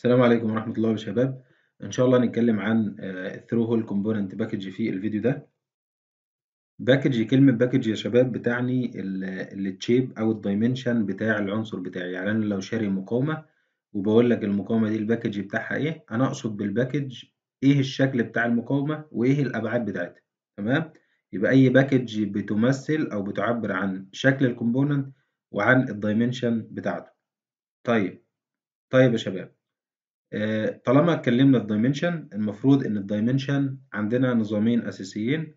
السلام عليكم ورحمة الله شباب إن شاء الله هنتكلم عن الثرو هول كومبوننت باكج في الفيديو ده باكج كلمة باكج يا شباب بتعني التشيب أو الدايمنشن بتاع العنصر بتاعي يعني أنا لو شاري مقاومة وبقول لك المقاومة دي الباكج بتاعها إيه أنا أقصد بالباكج إيه الشكل بتاع المقاومة وإيه الأبعاد بتاعتها تمام يبقى أي باكج بتمثل أو بتعبر عن شكل الكومبوننت وعن الدايمنشن بتاعته طيب طيب يا شباب آه، طالما اتكلمنا في دايمنشن المفروض ان الدايمنشن عندنا نظامين اساسيين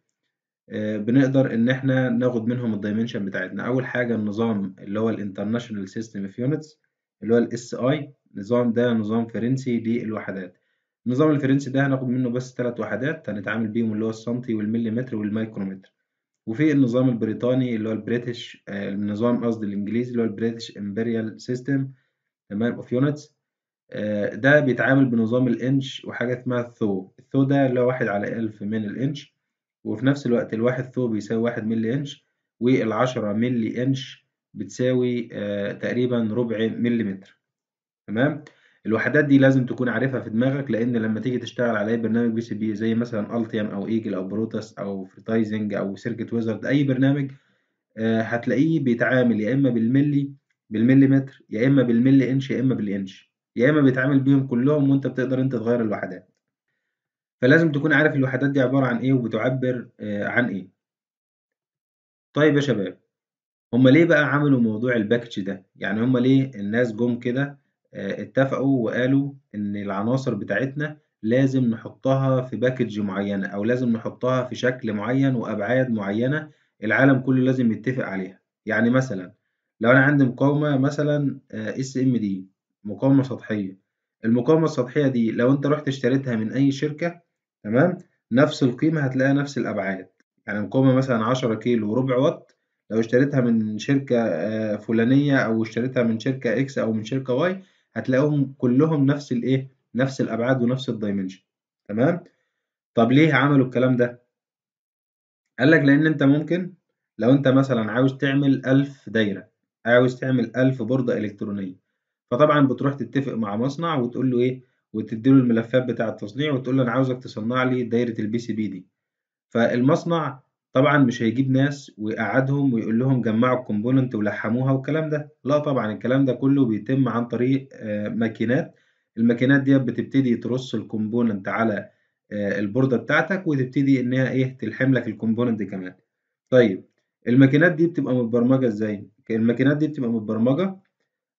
آه، بنقدر ان احنا ناخد منهم الدايمنشن بتاعتنا اول حاجه النظام اللي هو الانترناشونال سيستم اوف يونتس اللي هو الاس اي النظام ده نظام فرنسي للوحدات النظام الفرنسي ده هناخد منه بس ثلاث وحدات هنتعامل بيهم اللي هو السنتي والمليمتر والمايكرومتر وفي النظام البريطاني اللي هو البريتش آه، النظام قصدي الانجليزي اللي هو البريتش امبريال سيستم تمام اوف يونتس آه، ده بيتعامل بنظام الانش وحاجة اسمها الثو الثو ده اللي هو واحد على ألف من الانش وفي نفس الوقت الواحد ثو بيساوي واحد ملي انش والعشرة ملي انش بتساوي آه، تقريبا ربع مليمتر تمام الوحدات دي لازم تكون عارفها في دماغك لان لما تيجي تشتغل على اي برنامج بي سي بي زي مثلا التيم او ايجل او بروتاس او فريتايزنج او سيركت ويزرد اي برنامج آه، هتلاقيه بيتعامل يا اما بالملي بالمليمتر يا اما بالملي انش يا اما بالانش يا اما بيتعامل بيهم كلهم وانت بتقدر انت تغير الوحدات فلازم تكون عارف الوحدات دي عبارة عن ايه وبتعبر آه، عن ايه طيب يا شباب هما ليه بقى عملوا موضوع الباكج ده يعني هما ليه الناس جم كده آه، اتفقوا وقالوا ان العناصر بتاعتنا لازم نحطها في باكج معينة او لازم نحطها في شكل معين وابعاد معينة العالم كله لازم يتفق عليها يعني مثلا لو انا عندي مقاومة مثلا اس ام دي مقاومة سطحية المقاومة السطحية دي لو انت رحت اشتريتها من اي شركة تمام نفس القيمة هتلاقيها نفس الأبعاد يعني مقاومة مثلا عشرة كيلو وربع وات لو اشتريتها من شركة آه، فلانية أو اشتريتها من شركة إكس أو من شركة واي هتلاقيهم كلهم نفس الإيه؟ نفس الأبعاد ونفس الدايمنشن تمام؟ طب ليه عملوا الكلام ده؟ قال لك لأن أنت ممكن لو أنت مثلا عاوز تعمل ألف دايرة عاوز تعمل ألف بوردة إلكترونية فطبعا بتروح تتفق مع مصنع وتقول له ايه وتدي له الملفات بتاع التصنيع وتقول له انا عاوزك تصنع لي دايره البي سي بي دي فالمصنع طبعا مش هيجيب ناس ويقعدهم ويقول لهم جمعوا الكومبوننت ولحموها والكلام ده لا طبعا الكلام ده كله بيتم عن طريق آه، ماكينات الماكينات دي بتبتدي ترص الكومبوننت على آه، البورده بتاعتك وتبتدي انها ايه تلحم لك الكومبوننت كمان طيب الماكينات دي بتبقى متبرمجه ازاي الماكينات دي بتبقى متبرمجه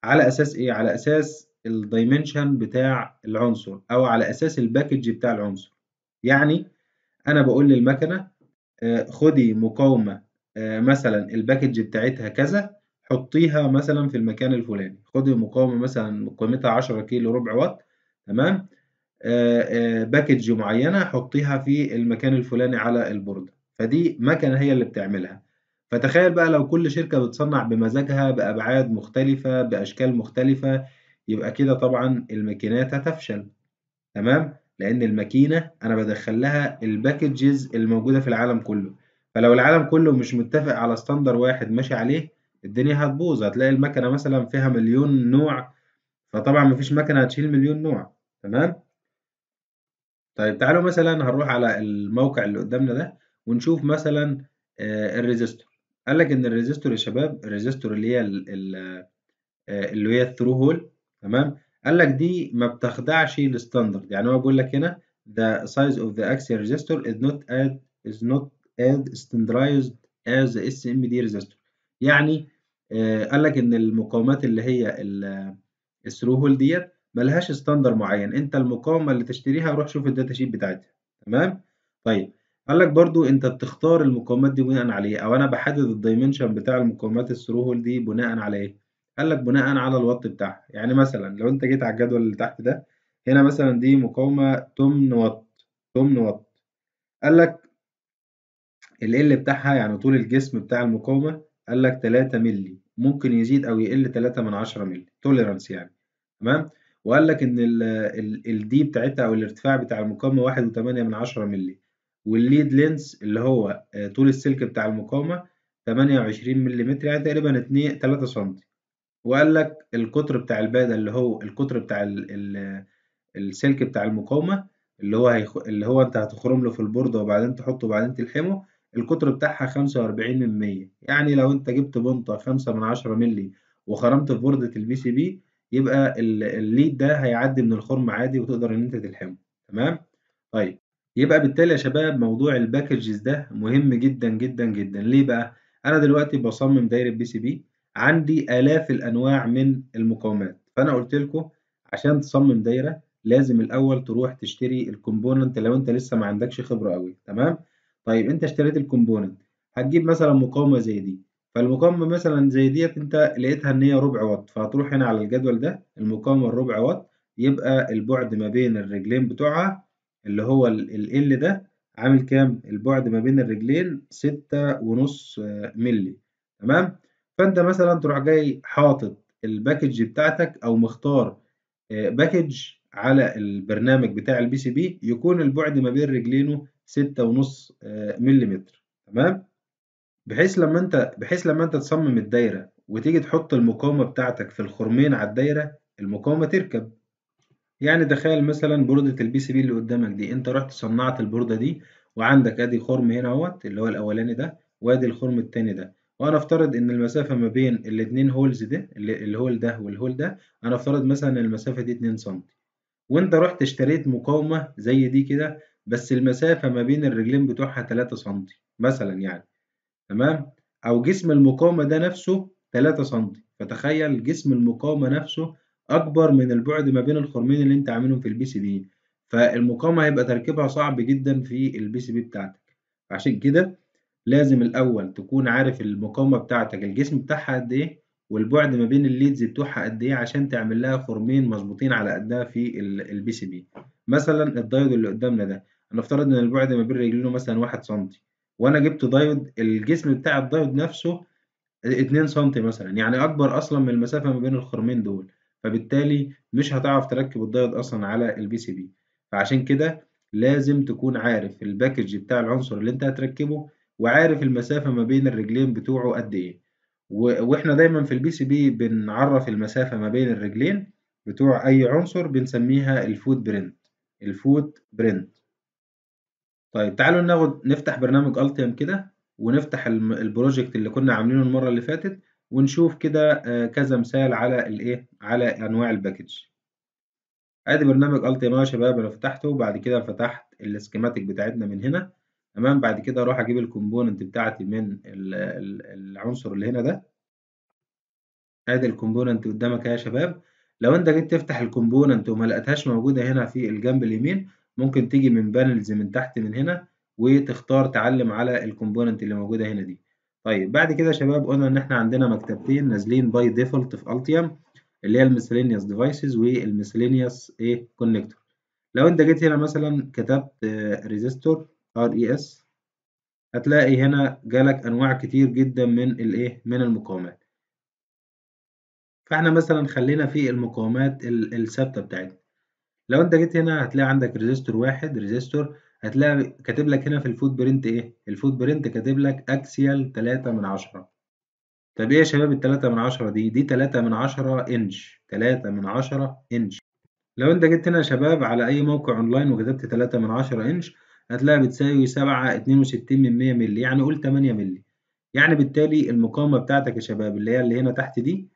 على اساس ايه على اساس الدايمنشن بتاع العنصر او على اساس الباكج بتاع العنصر يعني انا بقول للمكنه آه، خدي مقاومه آه، مثلا الباكج بتاعتها كذا حطيها مثلا في المكان الفلاني خدي مقاومه مثلا قيمتها 10 كيلو ربع واط تمام باكج آه، معينه حطيها في المكان الفلاني على البورده فدي مكنه هي اللي بتعملها فتخيل بقى لو كل شركة بتصنع بمزاجها بأبعاد مختلفة بأشكال مختلفة يبقى كده طبعا الماكينات هتفشل تمام لأن الماكينة أنا بدخل لها الباكجز الموجودة في العالم كله فلو العالم كله مش متفق على ستاندر واحد ماشي عليه الدنيا هتبوظ هتلاقي المكنة مثلا فيها مليون نوع فطبعا مفيش مكنة هتشيل مليون نوع تمام طيب تعالوا مثلا هنروح على الموقع اللي قدامنا ده ونشوف مثلا آه، الريزستور قال لك ان الريزيستور يا شباب الريزيستور اللي هي آه، اللي هي الثرو هول تمام قال لك دي ما بتخضعش للستاندرد يعني هو بيقول لك هنا the size of the axial resistor is not as is not as standardized as the SMD resistor يعني آه، قال لك ان المقاومات اللي هي الثرو هول آه، ديت ملهاش ستاندر معين انت المقاومه اللي تشتريها روح شوف الداتا شيت بتاعتها تمام طيب قال لك برضو انت بتختار المقاومات دي بناء على ايه او انا بحدد الدايمنشن بتاع المقاومات الثرو هول دي بناء على ايه قال لك بناء على الوات بتاعها يعني مثلا لو انت جيت على الجدول اللي تحت ده هنا مثلا دي مقاومه 8 واط 8 واط قال لك ال بتاعها يعني طول الجسم بتاع المقاومه قال لك 3 مللي ممكن يزيد او يقل 3 من 10 مللي توليرانس يعني تمام وقال لك ان دي بتاعتها او الارتفاع بتاع المقاومه 1.8 من 10 مللي والليد لينس اللي هو آه، طول السلك بتاع المقاومة 28 ملم يعني تقريبا 2 3 سم وقال لك القطر بتاع البادة اللي هو القطر بتاع الـ الـ السلك بتاع المقاومة اللي هو هيخ... اللي هو انت هتخرم له في البوردة وبعدين تحطه وبعدين تلحمه القطر بتاعها 45 من 100 يعني لو انت جبت بنطة 5 من 10 ملي وخرمت في بوردة البي سي بي يبقى الليد ده هيعدي من الخرم عادي وتقدر ان انت تلحمه تمام طيب يبقى بالتالي يا شباب موضوع الباكجز ده مهم جدا جدا جدا ليه بقى انا دلوقتي بصمم دايره بي سي بي عندي الاف الانواع من المقاومات فانا قلت لكم عشان تصمم دايره لازم الاول تروح تشتري الكومبوننت لو انت لسه ما عندكش خبره قوي تمام طيب انت اشتريت الكومبوننت هتجيب مثلا مقاومه زي دي فالمقاومه مثلا زي ديت انت لقيتها ان هي ربع وات فهتروح هنا على الجدول ده المقاومه الربع وات يبقى البعد ما بين الرجلين بتوعها اللي هو ال L ده عامل كام البعد ما بين الرجلين ستة ونص آه، ملي تمام فانت مثلا تروح جاي حاطط الباكج بتاعتك او مختار باكج آه، على البرنامج بتاع البي سي بي يكون البعد ما بين رجلينه ستة ونص آه، ملي تمام بحيث لما انت بحيث لما انت تصمم الدايره وتيجي تحط المقاومه بتاعتك في الخرمين على الدايره المقاومه تركب يعني تخيل مثلا بوردة البي سي بي اللي قدامك دي انت رحت صنعت البوردة دي وعندك ادي خرم هنا اهوت اللي هو الاولاني ده وادي الخرم التاني ده وانا افترض ان المسافة ما بين الاتنين هولز ده الهول ده والهول ده انا افترض مثلا المسافة دي اتنين سنتي وانت رحت اشتريت مقاومة زي دي كده بس المسافة ما بين الرجلين بتوعها تلاتة سنتي مثلا يعني تمام او جسم المقاومة ده نفسه تلاتة سنتي فتخيل جسم المقاومة نفسه أكبر من البعد ما بين الخرمين اللي أنت عاملهم في البي سي دي فالمقاومة هيبقى تركيبها صعب جدا في البي سي بي بتاعتك عشان كده لازم الأول تكون عارف المقاومة بتاعتك الجسم بتاعها قد إيه والبعد ما بين الليدز بتوعها قد إيه عشان تعمل لها خرمين مظبوطين على قدها في البي سي بي مثلا الدايود اللي قدامنا ده هنفترض إن البعد ما بين رجلينه مثلا واحد سنتي وأنا جبت دايود الجسم بتاع الدايود نفسه اتنين سنتي مثلا يعني أكبر أصلا من المسافة ما بين الخرمين دول فبالتالي مش هتعرف تركب الدايود اصلا على البي سي بي فعشان كده لازم تكون عارف الباكج بتاع العنصر اللي انت هتركبه وعارف المسافه ما بين الرجلين بتوعه قد ايه واحنا دايما في البي سي بي بنعرف المسافه ما بين الرجلين بتوع اي عنصر بنسميها الفوت برنت الفوت برنت طيب تعالوا ناخد نفتح برنامج التيم كده ونفتح البروجكت اللي كنا عاملينه المره اللي فاتت ونشوف كده آه، كذا مثال على الايه على انواع الباكج ادي برنامج الت يا شباب انا فتحته وبعد كده فتحت السكيماتيك بتاعتنا من هنا تمام بعد كده اروح اجيب الكومبوننت بتاعتي من العنصر اللي هنا ده ادي الكومبوننت قدامك يا شباب لو انت جيت تفتح الكومبوننت وما لقيتهاش موجوده هنا في الجنب اليمين ممكن تيجي من بانلز من تحت من هنا وتختار تعلم على الكومبوننت اللي موجوده هنا دي طيب بعد كده يا شباب قلنا ان احنا عندنا مكتبتين نازلين باي ديفولت في التيم اللي هي الميسلينيوس ديفايسز والميسلينيوس ايه كونكتور لو انت جيت هنا مثلا كتبت ريزيستور ار اي اس هتلاقي هنا جالك انواع كتير جدا من الايه من المقاومات فاحنا مثلا خلينا في المقاومات الثابته بتاعتنا لو انت جيت هنا هتلاقي عندك ريزيستور واحد ريزيستور هتلاقي كاتب لك هنا في الفوت برنت ايه الفوت برنت كاتب لك اكسيال 3 من 10 طب ايه يا شباب ال 3 من 10 دي دي 3 من 10 انش 3 من 10 انش لو انت جيت هنا يا شباب على اي موقع اونلاين وكتبت 3 من 10 انش هتلاقي بتساوي 7 62 من 100 مللي يعني قول 8 مللي يعني بالتالي المقاومة بتاعتك يا شباب اللي هي اللي هنا تحت دي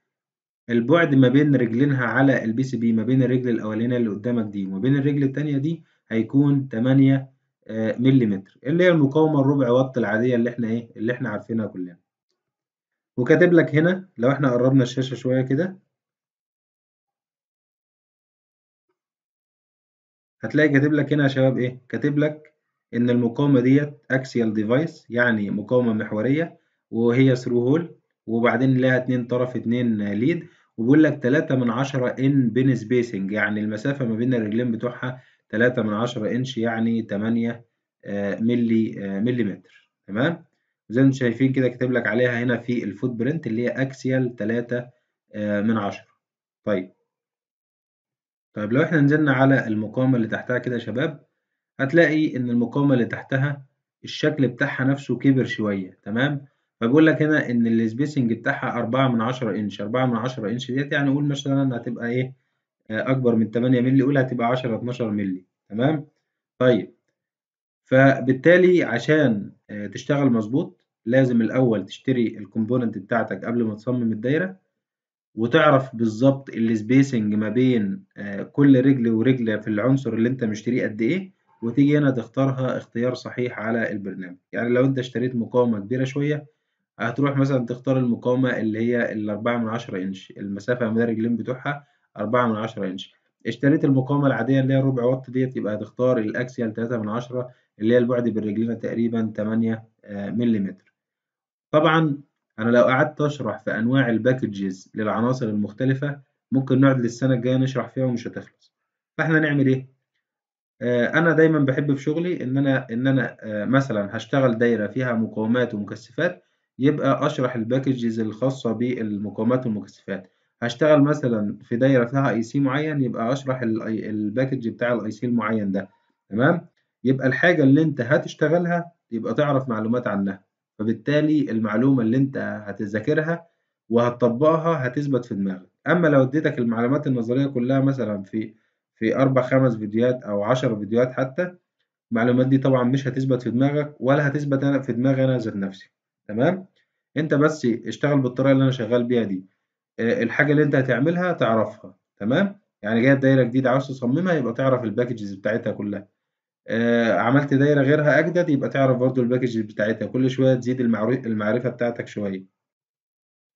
البعد ما بين رجلينها على البي سي بي ما بين الرجل الأولانية اللي قدامك دي وما بين الرجل الثانيه دي هيكون 8 آه، ملم اللي هي المقاومه الربع وات العاديه اللي احنا ايه اللي احنا عارفينها كلنا وكاتب لك هنا لو احنا قربنا الشاشه شويه كده هتلاقي كاتب لك هنا يا شباب ايه كاتب لك ان المقاومه ديت اكسيال ديفايس يعني مقاومه محوريه وهي ثرو هول وبعدين لها اتنين طرف اتنين ليد وبيقول لك تلاتة من عشرة ان بين سبيسنج يعني المسافه ما بين الرجلين بتوعها 3 من 10 انش يعني 8 آه، ملي آه، ملي تمام زي ما انتم شايفين كده كاتب لك عليها هنا في الفوت برنت اللي هي اكسيال آه، 3 من 10 طيب طيب لو احنا نزلنا على المقاومه اللي تحتها كده يا شباب هتلاقي ان المقاومه اللي تحتها الشكل بتاعها نفسه كبر شويه تمام فبيقول لك هنا ان السبيسنج بتاعها 4 من 10 انش 4 من 10 انش ديت يعني قول مثلا هتبقى ايه آه، اكبر من 8 مللي قول هتبقى 10 12 مللي تمام طيب فبالتالي عشان آه، تشتغل مظبوط لازم الاول تشتري الكومبوننت بتاعتك قبل ما تصمم الدايره وتعرف بالظبط السبيسنج ما بين آه، كل رجل ورجل في العنصر اللي انت مشتريه قد ايه وتيجي هنا تختارها اختيار صحيح على البرنامج يعني لو انت اشتريت مقاومه كبيره شويه هتروح مثلا تختار المقاومه اللي هي الأربعة من عشرة انش المسافه ما بين الرجلين بتوعها أربعة من عشرة إنش اشتريت المقاومة العادية اللي هي ربع وات ديت يبقى هتختار الأكسيال تلاتة من عشرة اللي هي البعد بين رجلينا تقريبا تمانية آه، ملم طبعا أنا لو قعدت أشرح في أنواع الباكجز للعناصر المختلفة ممكن نقعد للسنة الجاية نشرح فيها ومش هتخلص فإحنا نعمل إيه؟ آه، انا دايما بحب في شغلي ان انا ان انا آه، مثلا هشتغل دايره فيها مقاومات ومكثفات يبقى اشرح الباكجز الخاصه بالمقاومات والمكثفات هشتغل مثلا في دايره فيها اي سي معين يبقى اشرح الباكج بتاع الاي سي المعين ده تمام يبقى الحاجه اللي انت هتشتغلها يبقى تعرف معلومات عنها فبالتالي المعلومه اللي انت هتذاكرها وهتطبقها هتثبت في دماغك اما لو اديتك المعلومات النظريه كلها مثلا في في اربع خمس فيديوهات او عشر فيديوهات حتى المعلومات دي طبعا مش هتثبت في دماغك ولا هتثبت انا في دماغي انا ذات نفسي تمام انت بس اشتغل بالطريقه اللي انا شغال بيها دي الحاجه اللي انت هتعملها تعرفها تمام يعني جايب دايره جديده عاوز تصممها يبقى تعرف الباكجز بتاعتها كلها آه، عملت دايره غيرها اجدد يبقى تعرف برضو الباكجز بتاعتها كل شويه تزيد المعرفه بتاعتك شويه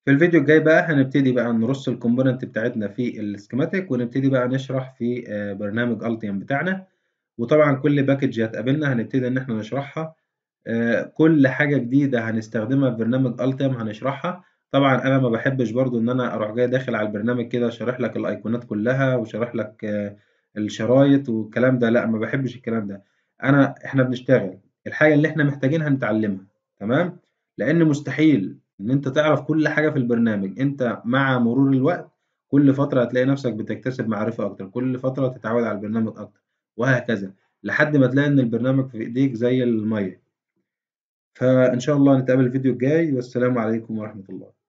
في الفيديو الجاي بقى هنبتدي بقى نرص الكومبوننت بتاعتنا في السكيماتيك ونبتدي بقى نشرح في آه، برنامج التيم بتاعنا وطبعا كل باكج هتقابلنا هنبتدي ان احنا نشرحها آه، كل حاجه جديده هنستخدمها في برنامج التيم هنشرحها طبعًا أنا ما بحبش برضه إن أنا أروح جاي داخل على البرنامج كده شارح لك الأيقونات كلّها، وشارح لك آه، الشرايط والكلام ده، لأ ما بحبش الكلام ده. أنا إحنا بنشتغل، الحاجة اللي إحنا محتاجينها نتعلمها، تمام؟ لإن مستحيل إن أنت تعرف كل حاجة في البرنامج، أنت مع مرور الوقت كل فترة هتلاقي نفسك بتكتسب معرفة أكتر، كل فترة تتعود على البرنامج أكتر، وهكذا، لحد ما تلاقي إن البرنامج في إيديك زي المَيّة. فإن شاء الله نتقابل الفيديو الجاي، والسلام عليكم ورحمة الله.